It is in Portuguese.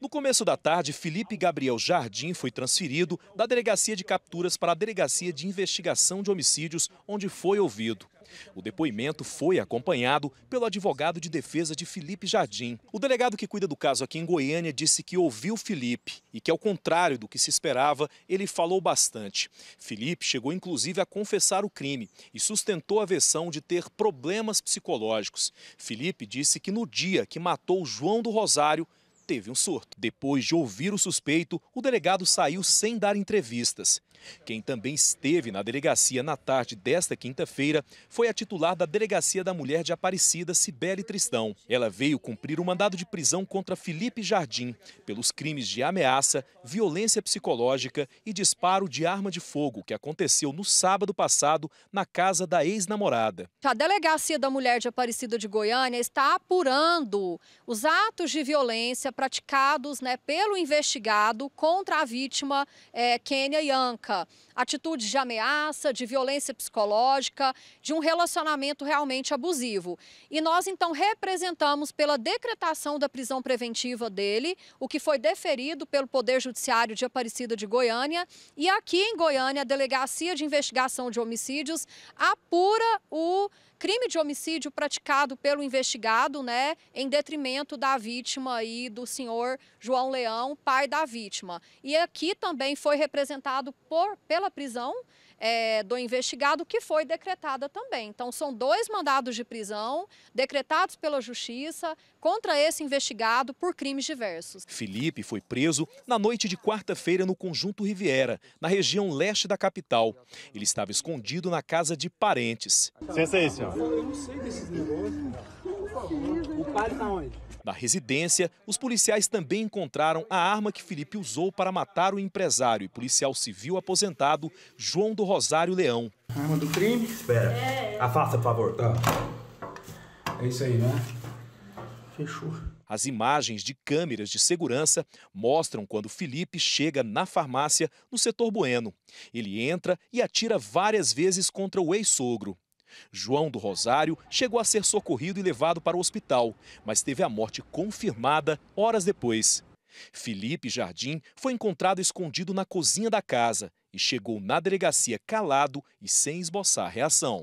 No começo da tarde, Felipe Gabriel Jardim foi transferido da Delegacia de Capturas para a Delegacia de Investigação de Homicídios, onde foi ouvido. O depoimento foi acompanhado pelo advogado de defesa de Felipe Jardim. O delegado que cuida do caso aqui em Goiânia disse que ouviu Felipe e que, ao contrário do que se esperava, ele falou bastante. Felipe chegou inclusive a confessar o crime e sustentou a versão de ter problemas psicológicos. Felipe disse que no dia que matou João do Rosário, teve um surto. Depois de ouvir o suspeito, o delegado saiu sem dar entrevistas. Quem também esteve na delegacia na tarde desta quinta-feira foi a titular da Delegacia da Mulher de Aparecida, Cibele Tristão. Ela veio cumprir o um mandado de prisão contra Felipe Jardim pelos crimes de ameaça, violência psicológica e disparo de arma de fogo que aconteceu no sábado passado na casa da ex-namorada. A Delegacia da Mulher de Aparecida de Goiânia está apurando os atos de violência praticados né, pelo investigado contra a vítima é, Kênia Yanka. Atitudes de ameaça, de violência psicológica, de um relacionamento realmente abusivo. E nós, então, representamos pela decretação da prisão preventiva dele, o que foi deferido pelo Poder Judiciário de Aparecida de Goiânia. E aqui em Goiânia, a Delegacia de Investigação de Homicídios apura o crime de homicídio praticado pelo investigado, né, em detrimento da vítima e do senhor João Leão, pai da vítima. E aqui também foi representado por, pela prisão é, do investigado, que foi decretada também. Então, são dois mandados de prisão decretados pela Justiça contra esse investigado por crimes diversos. Felipe foi preso na noite de quarta-feira no Conjunto Riviera, na região leste da capital. Ele estava escondido na casa de parentes. Licença aí, senhor eu não sei desses negócios, O padre tá onde? Na residência, os policiais também encontraram a arma que Felipe usou para matar o empresário e policial civil aposentado João do Rosário Leão. arma do crime? Espera, é. afasta, por favor. Tá. É isso aí, né? Fechou. As imagens de câmeras de segurança mostram quando Felipe chega na farmácia no setor Bueno. Ele entra e atira várias vezes contra o ex-sogro. João do Rosário chegou a ser socorrido e levado para o hospital, mas teve a morte confirmada horas depois. Felipe Jardim foi encontrado escondido na cozinha da casa e chegou na delegacia calado e sem esboçar reação.